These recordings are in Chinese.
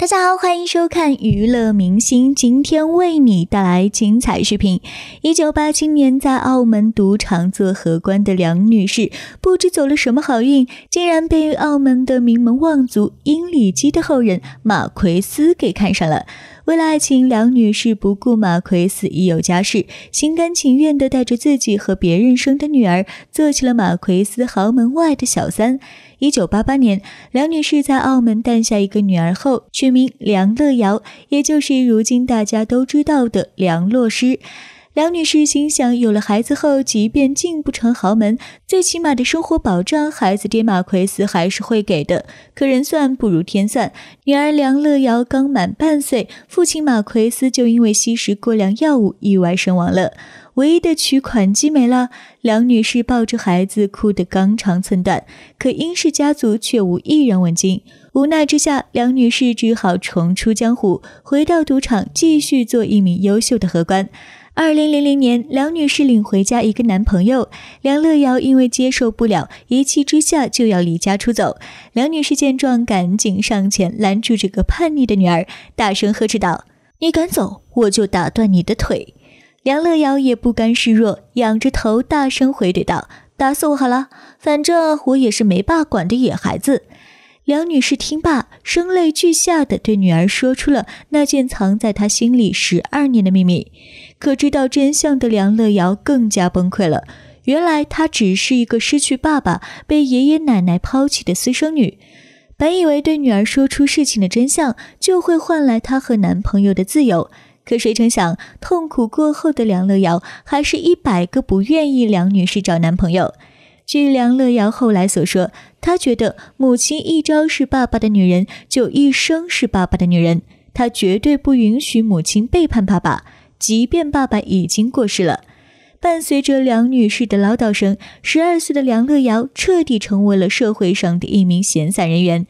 大家好，欢迎收看娱乐明星，今天为你带来精彩视频。一九八七年，在澳门赌场做荷官的梁女士，不知走了什么好运，竟然被澳门的名门望族英里基的后人马奎斯给看上了。为了爱情，梁女士不顾马奎斯已有家室，心甘情愿地带着自己和别人生的女儿，做起了马奎斯豪门外的小三。一九八八年，梁女士在澳门诞下一个女儿后，取名梁乐瑶，也就是如今大家都知道的梁洛施。梁女士心想，有了孩子后，即便进不成豪门，最起码的生活保障，孩子爹马奎斯还是会给的。可人算不如天算，女儿梁乐瑶刚满半岁，父亲马奎斯就因为吸食过量药物意外身亡了。唯一的取款机没了，梁女士抱着孩子哭得肝肠寸断。可英氏家族却无一人问津，无奈之下，梁女士只好重出江湖，回到赌场继续做一名优秀的荷官。二零零零年，梁女士领回家一个男朋友，梁乐瑶因为接受不了，一气之下就要离家出走。梁女士见状，赶紧上前拦住这个叛逆的女儿，大声呵斥道：“你敢走，我就打断你的腿！”梁乐瑶也不甘示弱，仰着头大声回怼道：“打死我好了，反正我也是没爸管的野孩子。”梁女士听罢，声泪俱下的对女儿说出了那件藏在她心里十二年的秘密。可知道真相的梁乐瑶更加崩溃了。原来她只是一个失去爸爸、被爷爷奶奶抛弃的私生女。本以为对女儿说出事情的真相，就会换来她和男朋友的自由。可谁成想，痛苦过后的梁乐瑶还是一百个不愿意梁女士找男朋友。据梁乐瑶后来所说，她觉得母亲一朝是爸爸的女人，就一生是爸爸的女人。她绝对不允许母亲背叛爸爸，即便爸爸已经过世了。伴随着梁女士的唠叨声，十二岁的梁乐瑶彻底成为了社会上的一名闲散人员。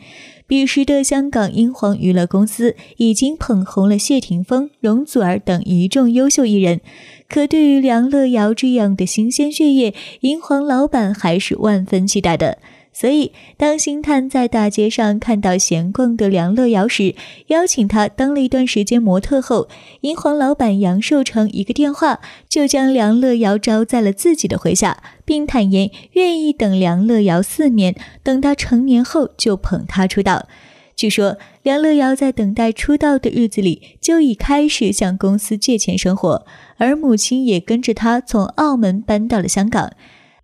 彼时的香港英皇娱乐公司已经捧红了谢霆锋、容祖儿等一众优秀艺人，可对于梁乐瑶这样的新鲜血液，英皇老板还是万分期待的。所以，当星探在大街上看到闲逛的梁乐瑶时，邀请他当了一段时间模特后，银皇老板杨寿成一个电话就将梁乐瑶招在了自己的麾下，并坦言愿意等梁乐瑶四年，等他成年后就捧他出道。据说，梁乐瑶在等待出道的日子里就已开始向公司借钱生活，而母亲也跟着他从澳门搬到了香港。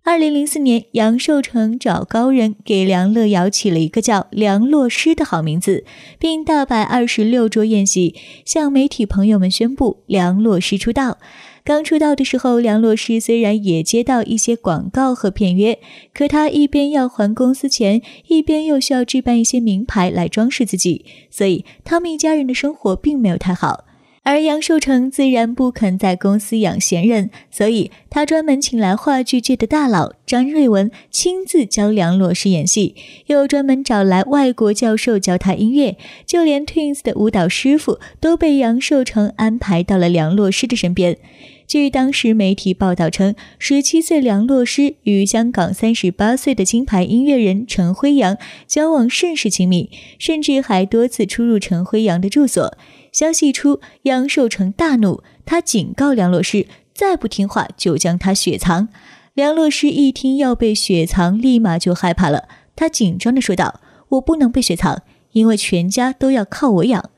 二零零四年，杨受成找高人给梁乐瑶起了一个叫梁洛施的好名字，并大摆二十六桌宴席，向媒体朋友们宣布梁洛施出道。刚出道的时候，梁洛施虽然也接到一些广告和片约，可他一边要还公司钱，一边又需要置办一些名牌来装饰自己，所以他们一家人的生活并没有太好。而杨受成自然不肯在公司养闲人，所以他专门请来话剧界的大佬张瑞文亲自教梁洛施演戏，又专门找来外国教授教他音乐，就连 Twins 的舞蹈师傅都被杨受成安排到了梁洛施的身边。据当时媒体报道称，十七岁梁洛施与香港三十八岁的金牌音乐人陈辉阳交往甚是亲密，甚至还多次出入陈辉阳的住所。消息出，杨寿成大怒，他警告梁洛施，再不听话就将他雪藏。梁洛施一听要被雪藏，立马就害怕了，他紧张的说道：“我不能被雪藏，因为全家都要靠我养。”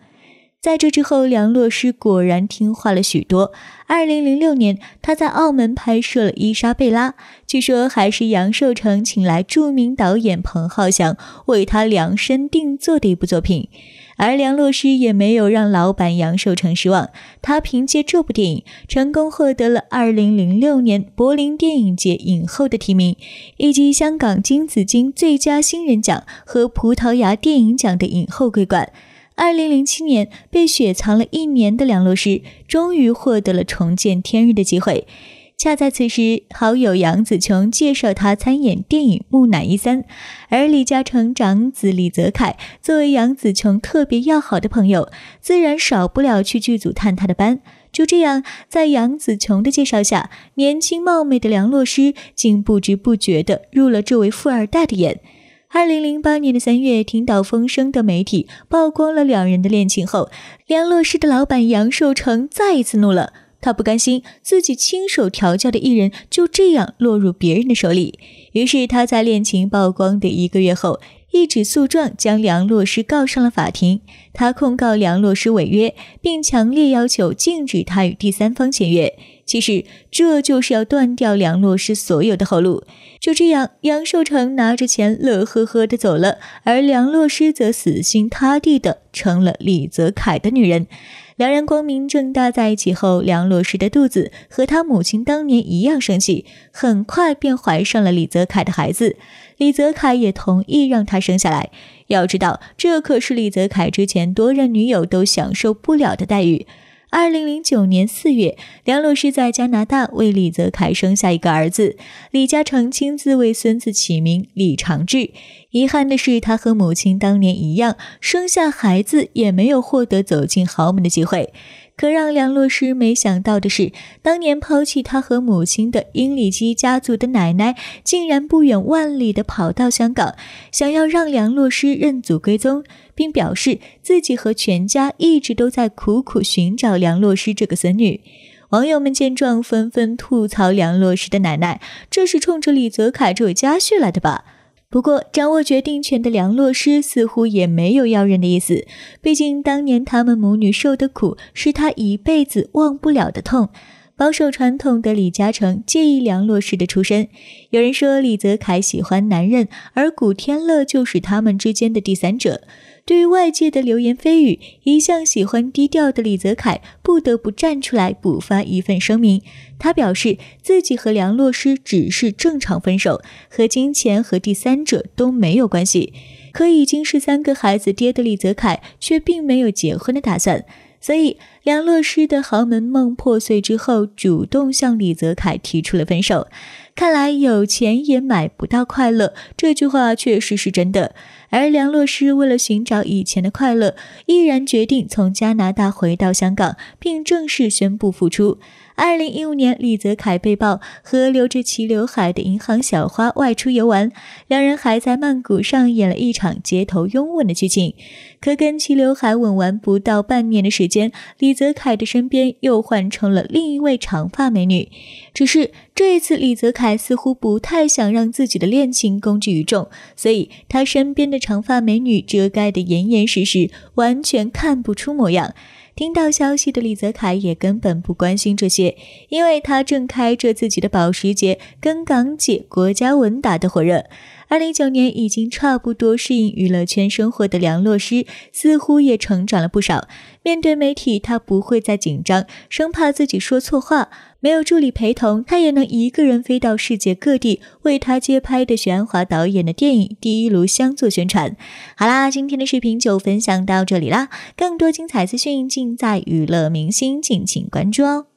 在这之后，梁洛施果然听话了许多。二零零六年，她在澳门拍摄了《伊莎贝拉》，据说还是杨受成请来著名导演彭浩翔为她量身定做的一部作品。而梁洛施也没有让老板杨受成失望，她凭借这部电影成功获得了二零零六年柏林电影节影后的提名，以及香港金紫荆最佳新人奖和葡萄牙电影奖的影后桂冠。二零零七年，被雪藏了一年的梁洛施终于获得了重见天日的机会。恰在此时，好友杨紫琼介绍他参演电影《木乃伊三》，而李嘉诚长子李泽楷作为杨紫琼特别要好的朋友，自然少不了去剧组探他的班。就这样，在杨紫琼的介绍下，年轻貌美的梁洛施竟不知不觉地入了这位富二代的眼。二零零八年的三月，听到风声的媒体曝光了两人的恋情后，梁洛施的老板杨受成再一次怒了。他不甘心自己亲手调教的艺人就这样落入别人的手里，于是他在恋情曝光的一个月后，一纸诉状将梁洛施告上了法庭。他控告梁洛施违约，并强烈要求禁止他与第三方签约。其实这就是要断掉梁洛施所有的后路。就这样，杨受成拿着钱乐呵呵地走了，而梁洛施则死心塌地地成了李泽楷的女人。两人光明正大在一起后，梁洛施的肚子和她母亲当年一样生气，很快便怀上了李泽楷的孩子。李泽楷也同意让她生下来。要知道，这可是李泽楷之前多任女友都享受不了的待遇。二零零九年四月，梁洛施在加拿大为李泽楷生下一个儿子，李嘉诚亲自为孙子起名李长志。遗憾的是，他和母亲当年一样，生下孩子也没有获得走进豪门的机会。可让梁洛施没想到的是，当年抛弃她和母亲的英里基家族的奶奶，竟然不远万里的跑到香港，想要让梁洛施认祖归宗，并表示自己和全家一直都在苦苦寻找梁洛施这个孙女。网友们见状，纷纷吐槽梁洛施的奶奶，这是冲着李泽楷这位家婿来的吧？不过，掌握决定权的梁洛施似乎也没有要人的意思。毕竟，当年他们母女受的苦，是她一辈子忘不了的痛。保守传统的李嘉诚介意梁洛施的出身。有人说李泽楷喜欢男人，而古天乐就是他们之间的第三者。对于外界的流言蜚语，一向喜欢低调的李泽楷不得不站出来补发一份声明。他表示自己和梁洛施只是正常分手，和金钱和第三者都没有关系。可已经是三个孩子爹的李泽楷却并没有结婚的打算。所以，梁洛施的豪门梦破碎之后，主动向李泽楷提出了分手。看来，有钱也买不到快乐，这句话确实是真的。而梁洛施为了寻找以前的快乐，毅然决定从加拿大回到香港，并正式宣布复出。二零一五年，李泽楷被曝和留着齐刘海的银行小花外出游玩，两人还在曼谷上演了一场街头拥吻的剧情。可跟齐刘海吻完不到半年的时间，李泽楷的身边又换成了另一位长发美女。只是这一次，李泽楷似乎不太想让自己的恋情公之于众，所以他身边的长发美女遮盖的严严实实，完全看不出模样。听到消息的李泽楷也根本不关心这些，因为他正开着自己的保时捷跟港姐郭嘉文打得火热。二零一九年已经差不多适应娱乐圈生活的梁洛施，似乎也成长了不少。面对媒体，他不会再紧张，生怕自己说错话。没有助理陪同，他也能一个人飞到世界各地，为他接拍的许鞍华导演的电影《第一炉香》做宣传。好啦，今天的视频就分享到这里啦，更多精彩资讯尽在娱乐明星，敬请关注哦。